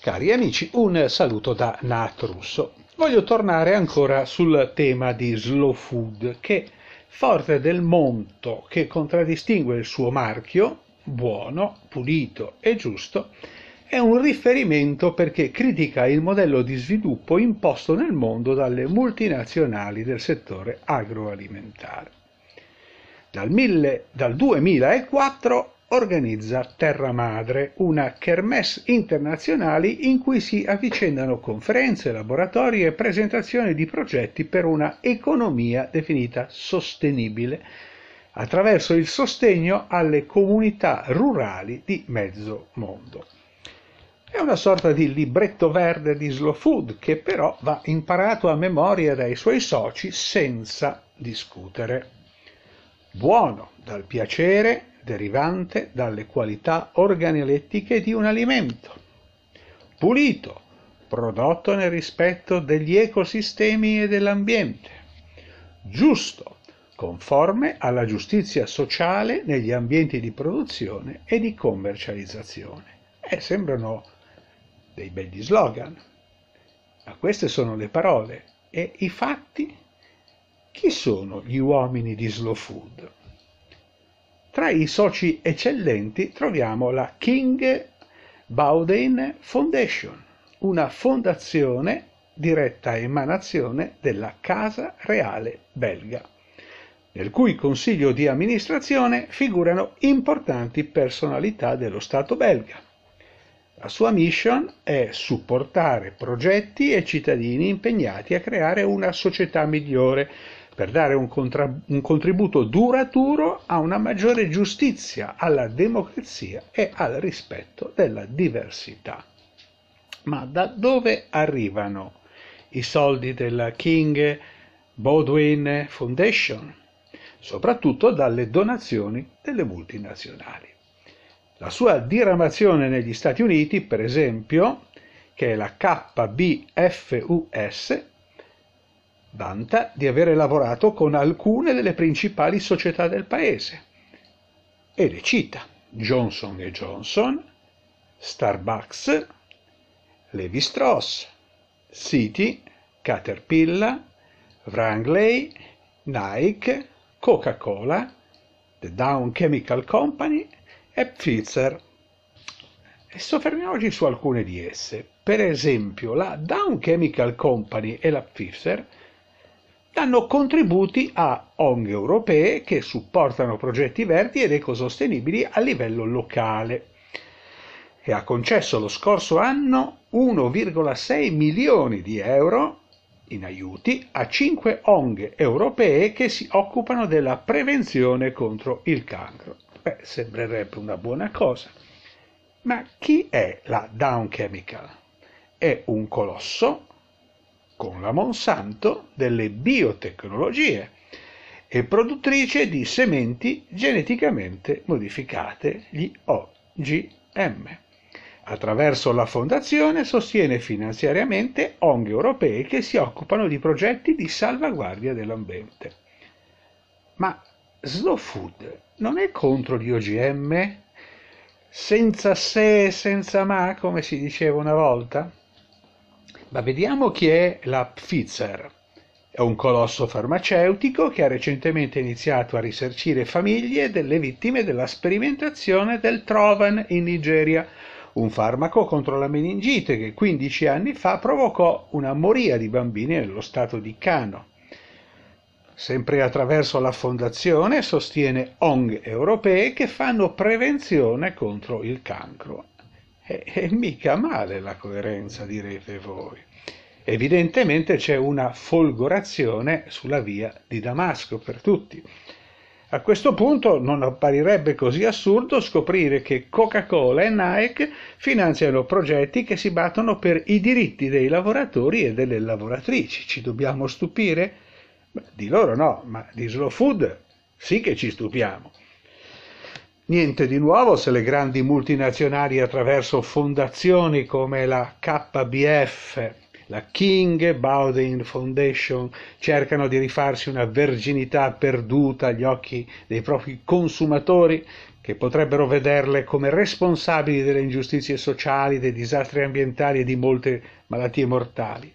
Cari amici, un saluto da Nat Russo. Voglio tornare ancora sul tema di slow food che, forte del monto che contraddistingue il suo marchio, buono, pulito e giusto, è un riferimento perché critica il modello di sviluppo imposto nel mondo dalle multinazionali del settore agroalimentare. Dal, mille, dal 2004 organizza Terra Madre una kermesse internazionale in cui si avvicendano conferenze, laboratori e presentazioni di progetti per una economia definita sostenibile attraverso il sostegno alle comunità rurali di mezzo mondo. È una sorta di libretto verde di slow food che però va imparato a memoria dai suoi soci senza discutere. Buono dal piacere derivante dalle qualità organolettiche di un alimento, pulito, prodotto nel rispetto degli ecosistemi e dell'ambiente, giusto, conforme alla giustizia sociale negli ambienti di produzione e di commercializzazione. Eh, sembrano dei begli slogan, ma queste sono le parole e i fatti. Chi sono gli uomini di Slow Food? Tra i soci eccellenti troviamo la King Bowden Foundation, una fondazione diretta emanazione della Casa Reale belga, nel cui consiglio di amministrazione figurano importanti personalità dello Stato belga. La sua mission è supportare progetti e cittadini impegnati a creare una società migliore per dare un, contra- un contributo duraturo a una maggiore giustizia, alla democrazia e al rispetto della diversità. Ma da dove arrivano i soldi della King Baldwin Foundation? Soprattutto dalle donazioni delle multinazionali. La sua diramazione negli Stati Uniti, per esempio, che è la KBFUS, Vanta di avere lavorato con alcune delle principali società del paese e le cita Johnson Johnson, Starbucks, Levi Strauss, City, Caterpillar, Wrangley, Nike, Coca-Cola, The Down Chemical Company e Pfizer. E soffermiamoci su alcune di esse. Per esempio, la Down Chemical Company e la Pfizer danno contributi a ONG europee che supportano progetti verdi ed ecosostenibili a livello locale e ha concesso lo scorso anno 1,6 milioni di euro in aiuti a 5 ONG europee che si occupano della prevenzione contro il cancro. Beh, sembrerebbe una buona cosa. Ma chi è la Down Chemical? È un colosso con la Monsanto delle biotecnologie e produttrice di sementi geneticamente modificate, gli OGM. Attraverso la fondazione sostiene finanziariamente ONG europee che si occupano di progetti di salvaguardia dell'ambiente. Ma Slow Food non è contro gli OGM? Senza se e senza ma, come si diceva una volta? Ma vediamo chi è la Pfizer. È un colosso farmaceutico che ha recentemente iniziato a risarcire famiglie delle vittime della sperimentazione del Trovan in Nigeria, un farmaco contro la meningite che 15 anni fa provocò una moria di bambini nello stato di Kano. Sempre attraverso la fondazione sostiene ONG europee che fanno prevenzione contro il cancro e, e mica male la coerenza, direte voi. Evidentemente c'è una folgorazione sulla via di Damasco per tutti. A questo punto non apparirebbe così assurdo scoprire che Coca-Cola e Nike finanziano progetti che si battono per i diritti dei lavoratori e delle lavoratrici. Ci dobbiamo stupire? Di loro no, ma di Slow Food sì che ci stupiamo. Niente di nuovo se le grandi multinazionali attraverso fondazioni come la KBF, la King Bowden Foundation, cercano di rifarsi una verginità perduta agli occhi dei propri consumatori che potrebbero vederle come responsabili delle ingiustizie sociali, dei disastri ambientali e di molte malattie mortali.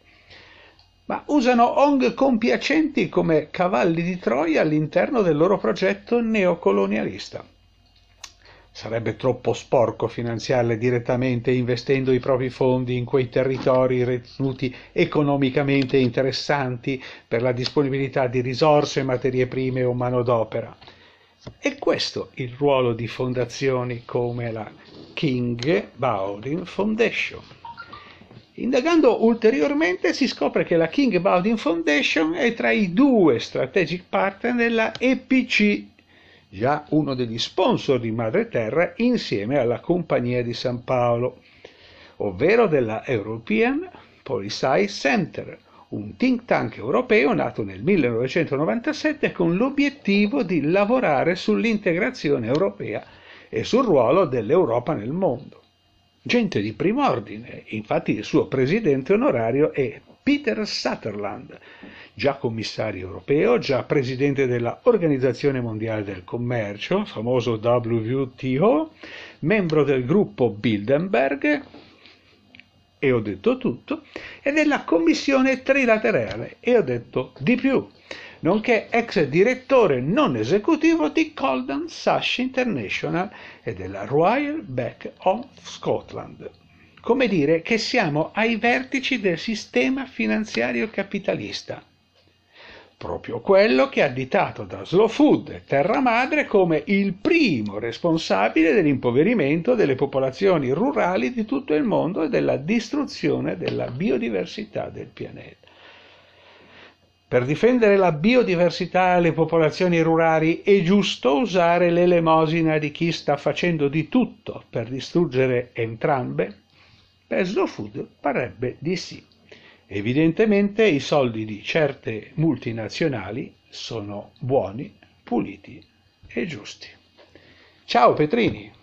Ma usano Ong compiacenti come cavalli di Troia all'interno del loro progetto neocolonialista. Sarebbe troppo sporco finanziarle direttamente investendo i propri fondi in quei territori ritenuti economicamente interessanti per la disponibilità di risorse, materie prime o manodopera. E questo il ruolo di fondazioni come la King Baudin Foundation. Indagando ulteriormente si scopre che la King Baudin Foundation è tra i due strategic partner della EPC già uno degli sponsor di Madre Terra insieme alla Compagnia di San Paolo, ovvero della European Policy Center, un think tank europeo nato nel 1997 con l'obiettivo di lavorare sull'integrazione europea e sul ruolo dell'Europa nel mondo. Gente di primo ordine, infatti il suo presidente onorario è Peter Sutherland, già commissario europeo, già presidente dell'Organizzazione Mondiale del Commercio, famoso WTO, membro del gruppo Bilderberg, e ho detto tutto, e della commissione trilaterale, e ho detto di più, nonché ex direttore non esecutivo di Colden Sash International e della Royal Bank of Scotland come dire che siamo ai vertici del sistema finanziario capitalista. Proprio quello che è additato da Slow Food, Terra Madre, come il primo responsabile dell'impoverimento delle popolazioni rurali di tutto il mondo e della distruzione della biodiversità del pianeta. Per difendere la biodiversità e le popolazioni rurali è giusto usare l'elemosina di chi sta facendo di tutto per distruggere entrambe e Slow Food parrebbe di sì. Evidentemente i soldi di certe multinazionali sono buoni, puliti e giusti. Ciao Petrini!